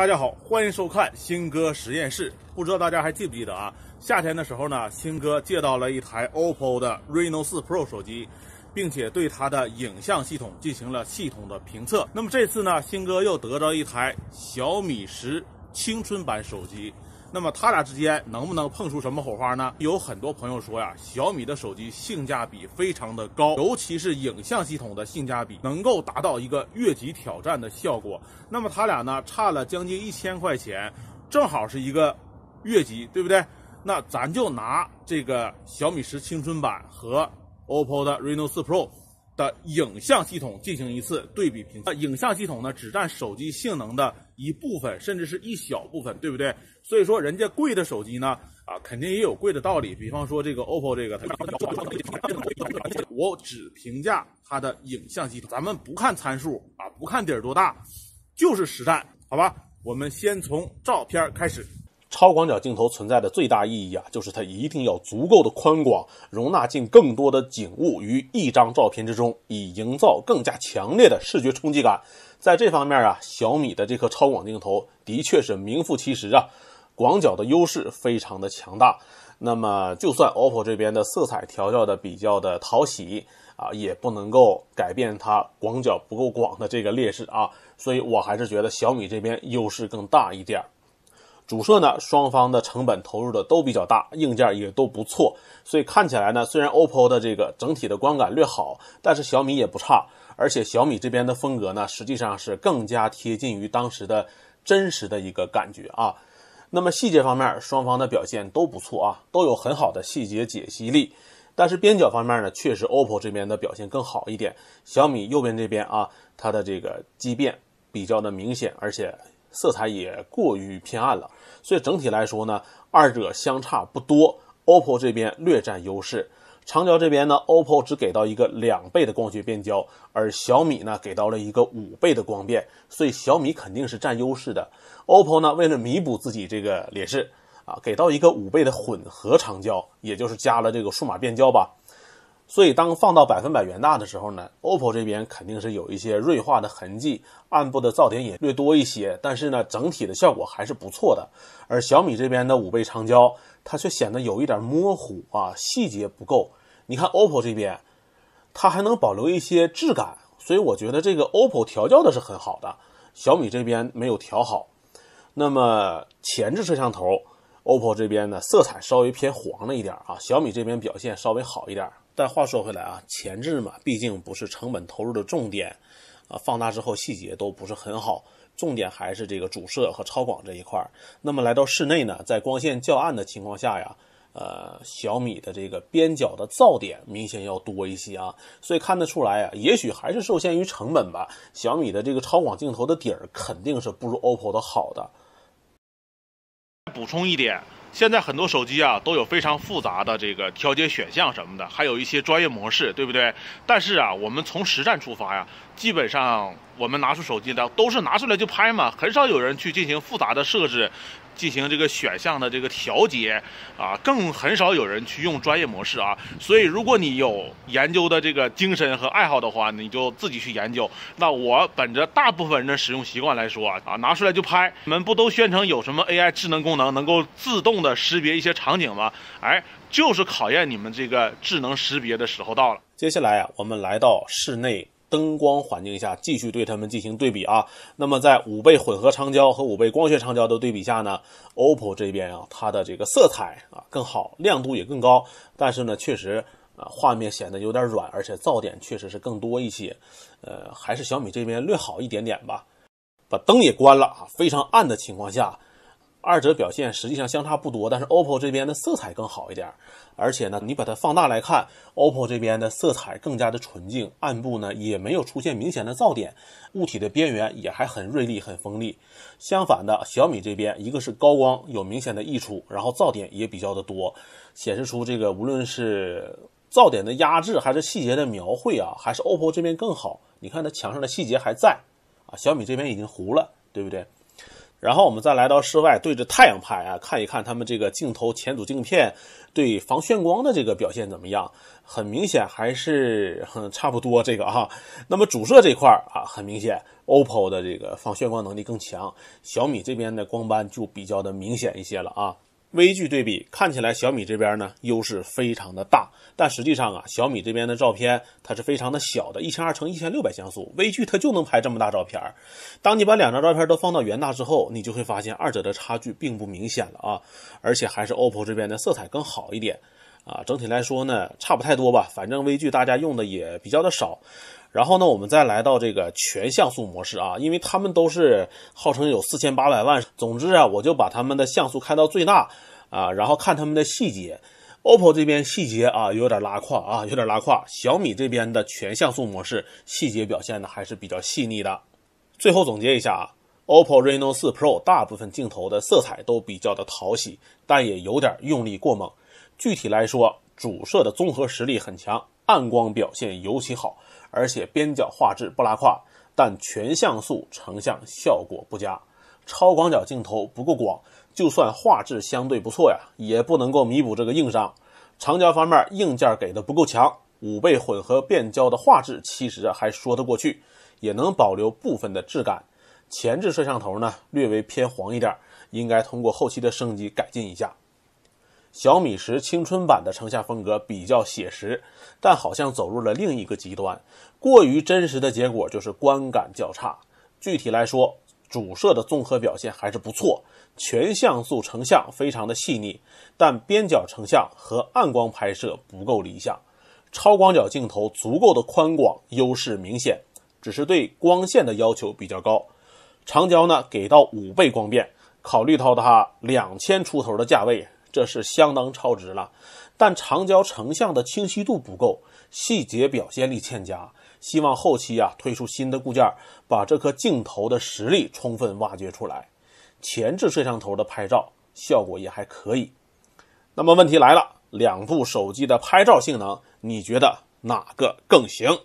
大家好，欢迎收看星哥实验室。不知道大家还记不记得啊？夏天的时候呢，星哥借到了一台 OPPO 的 Reno 四 Pro 手机，并且对它的影像系统进行了系统的评测。那么这次呢，星哥又得到一台小米十青春版手机。那么它俩之间能不能碰出什么火花呢？有很多朋友说呀，小米的手机性价比非常的高，尤其是影像系统的性价比能够达到一个越级挑战的效果。那么它俩呢，差了将近一千块钱，正好是一个越级，对不对？那咱就拿这个小米十青春版和 OPPO 的 Reno4 Pro 的影像系统进行一次对比评测。影像系统呢，只占手机性能的。一部分，甚至是一小部分，对不对？所以说，人家贵的手机呢，啊，肯定也有贵的道理。比方说这个 OPPO 这个，我只评价它的影像系统，咱们不看参数啊，不看底儿多大，就是实战，好吧？我们先从照片开始。超广角镜头存在的最大意义啊，就是它一定要足够的宽广，容纳进更多的景物于一张照片之中，以营造更加强烈的视觉冲击感。在这方面啊，小米的这颗超广镜头的确是名副其实啊，广角的优势非常的强大。那么，就算 OPPO 这边的色彩调教的比较的讨喜啊，也不能够改变它广角不够广的这个劣势啊。所以我还是觉得小米这边优势更大一点儿。主摄呢，双方的成本投入的都比较大，硬件也都不错，所以看起来呢，虽然 OPPO 的这个整体的观感略好，但是小米也不差，而且小米这边的风格呢，实际上是更加贴近于当时的真实的一个感觉啊。那么细节方面，双方的表现都不错啊，都有很好的细节解析力，但是边角方面呢，确实 OPPO 这边的表现更好一点，小米右边这边啊，它的这个畸变比较的明显，而且。色彩也过于偏暗了，所以整体来说呢，二者相差不多。OPPO 这边略占优势，长焦这边呢，OPPO 只给到一个两倍的光学变焦，而小米呢给到了一个五倍的光变，所以小米肯定是占优势的。OPPO 呢为了弥补自己这个劣势，啊，给到一个五倍的混合长焦，也就是加了这个数码变焦吧。所以当放到百分百原大的时候呢，OPPO 这边肯定是有一些锐化的痕迹，暗部的噪点也略多一些，但是呢，整体的效果还是不错的。而小米这边的五倍长焦，它却显得有一点模糊啊，细节不够。你看 OPPO 这边，它还能保留一些质感，所以我觉得这个 OPPO 调教的是很好的，小米这边没有调好。那么前置摄像头，OPPO 这边呢，色彩稍微偏黄了一点啊，小米这边表现稍微好一点。但话说回来啊，前置嘛，毕竟不是成本投入的重点，啊，放大之后细节都不是很好，重点还是这个主摄和超广这一块。那么来到室内呢，在光线较暗的情况下呀，呃，小米的这个边角的噪点明显要多一些啊，所以看得出来啊，也许还是受限于成本吧，小米的这个超广镜头的底儿肯定是不如 OPPO 的好的。补充一点。现在很多手机啊都有非常复杂的这个调节选项什么的，还有一些专业模式，对不对？但是啊，我们从实战出发呀，基本上我们拿出手机来都是拿出来就拍嘛，很少有人去进行复杂的设置。进行这个选项的这个调节啊，更很少有人去用专业模式啊。所以，如果你有研究的这个精神和爱好的话，你就自己去研究。那我本着大部分人的使用习惯来说啊，啊，拿出来就拍。你们不都宣称有什么 AI 智能功能，能够自动的识别一些场景吗？哎，就是考验你们这个智能识别的时候到了。接下来啊，我们来到室内。灯光环境下继续对它们进行对比啊，那么在五倍混合长焦和五倍光学长焦的对比下呢，OPPO 这边啊，它的这个色彩啊更好，亮度也更高，但是呢，确实啊画面显得有点软，而且噪点确实是更多一些，呃，还是小米这边略好一点点吧。把灯也关了啊，非常暗的情况下。二者表现实际上相差不多，但是 OPPO 这边的色彩更好一点，而且呢，你把它放大来看，OPPO 这边的色彩更加的纯净，暗部呢也没有出现明显的噪点，物体的边缘也还很锐利、很锋利。相反的，小米这边一个是高光有明显的溢出，然后噪点也比较的多，显示出这个无论是噪点的压制还是细节的描绘啊，还是 OPPO 这边更好。你看它墙上的细节还在啊，小米这边已经糊了，对不对？然后我们再来到室外，对着太阳拍啊，看一看他们这个镜头前组镜片对防眩光的这个表现怎么样？很明显还是很差不多这个啊。那么主摄这块儿啊，很明显，OPPO 的这个防眩光能力更强，小米这边的光斑就比较的明显一些了啊。微距对比看起来小米这边呢优势非常的大，但实际上啊小米这边的照片它是非常的小的，一千二乘一千六百像素，微距它就能拍这么大照片当你把两张照片都放到原大之后，你就会发现二者的差距并不明显了啊，而且还是 OPPO 这边的色彩更好一点啊。整体来说呢差不太多吧，反正微距大家用的也比较的少。然后呢，我们再来到这个全像素模式啊，因为它们都是号称有四千八百万。总之啊，我就把它们的像素开到最大啊，然后看它们的细节。OPPO 这边细节啊有点拉胯啊，有点拉胯。小米这边的全像素模式细节表现呢还是比较细腻的。最后总结一下啊，OPPO Reno 四 Pro 大部分镜头的色彩都比较的讨喜，但也有点用力过猛。具体来说，主摄的综合实力很强。暗光表现尤其好，而且边角画质不拉胯，但全像素成像效果不佳。超广角镜头不够广，就算画质相对不错呀，也不能够弥补这个硬伤。长焦方面硬件给的不够强，五倍混合变焦的画质其实还说得过去，也能保留部分的质感。前置摄像头呢略微偏黄一点，应该通过后期的升级改进一下。小米十青春版的成像风格比较写实，但好像走入了另一个极端，过于真实的结果就是观感较差。具体来说，主摄的综合表现还是不错，全像素成像非常的细腻，但边角成像和暗光拍摄不够理想。超广角镜头足够的宽广，优势明显，只是对光线的要求比较高。长焦呢，给到五倍光变，考虑到它两千出头的价位。这是相当超值了，但长焦成像的清晰度不够，细节表现力欠佳。希望后期啊推出新的固件，把这颗镜头的实力充分挖掘出来。前置摄像头的拍照效果也还可以。那么问题来了，两部手机的拍照性能，你觉得哪个更行？